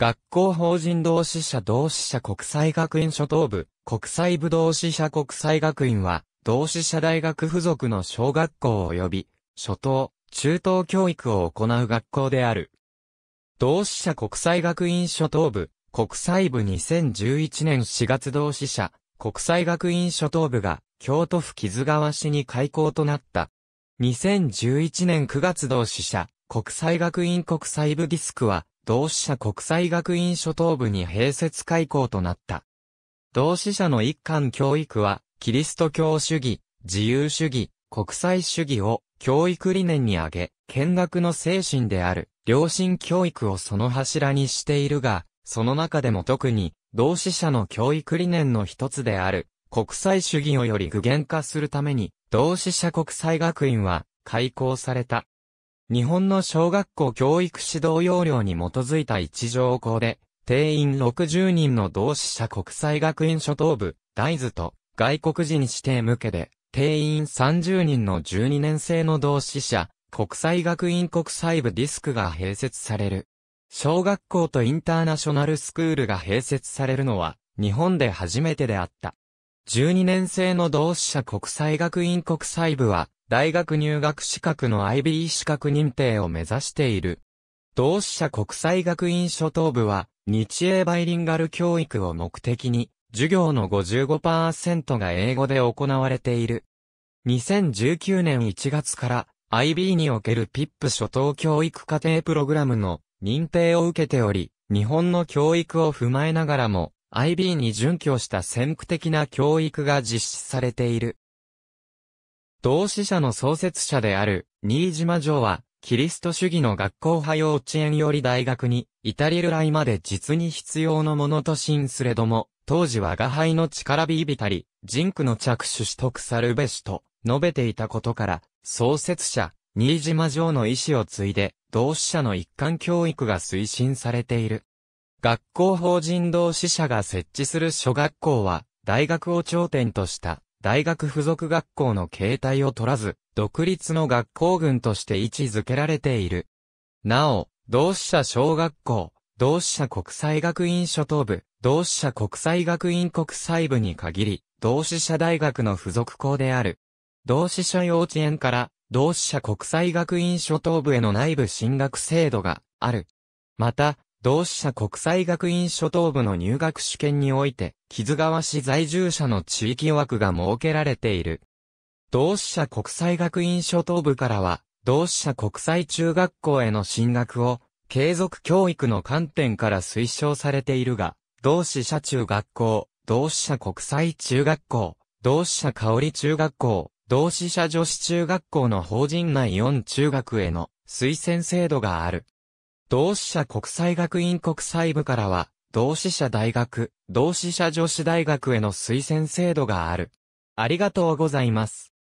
学校法人同志社同志社国際学院初等部、国際部同志社国際学院は、同志社大学付属の小学校及び、初等、中等教育を行う学校である。同志社国際学院初等部、国際部2011年4月同志社、国際学院初等部が、京都府木津川市に開校となった。2011年9月同志社、国際学院国際部ディスクは、同志社国際学院初等部に併設開校となった。同志社の一貫教育は、キリスト教主義、自由主義、国際主義を教育理念に挙げ、見学の精神である、良心教育をその柱にしているが、その中でも特に、同志社の教育理念の一つである、国際主義をより具現化するために、同志社国際学院は、開校された。日本の小学校教育指導要領に基づいた一条校で、定員60人の同志社国際学院初等部、大豆と外国人指定向けで、定員30人の12年生の同志社、国際学院国際部ディスクが併設される。小学校とインターナショナルスクールが併設されるのは、日本で初めてであった。12年生の同志社国際学院国際部は、大学入学資格の IB 資格認定を目指している。同志社国際学院初等部は、日英バイリンガル教育を目的に、授業の55%が英語で行われている。2019年1月から IB における PIP 初等教育課程プログラムの認定を受けており、日本の教育を踏まえながらも IB に準拠した先駆的な教育が実施されている。同志社の創設者である、新島城は、キリスト主義の学校派幼稚園より大学に、至りる来まで実に必要のものと信すれども、当時は画配の力びいびたり、人工の着手し得さるべしと、述べていたことから、創設者、新島城の意思を継いで、同志社の一貫教育が推進されている。学校法人同志社が設置する諸学校は、大学を頂点とした大学附属学校の形態を取らず、独立の学校群として位置づけられている。なお、同志社小学校、同志社国際学院初等部、同志社国際学院国際部に限り、同志社大学の付属校である。同志社幼稚園から、同志社国際学院初等部への内部進学制度がある。また、同志社国際学院初等部の入学試験において、木津川市在住者の地域枠が設けられている。同志社国際学院初等部からは、同志社国際中学校への進学を、継続教育の観点から推奨されているが、同志社中学校、同志社国際中学校、同志社香里中学校、同志社女子中学校の法人内4中学への推薦制度がある。同志社国際学院国際部からは、同志社大学、同志社女子大学への推薦制度がある。ありがとうございます。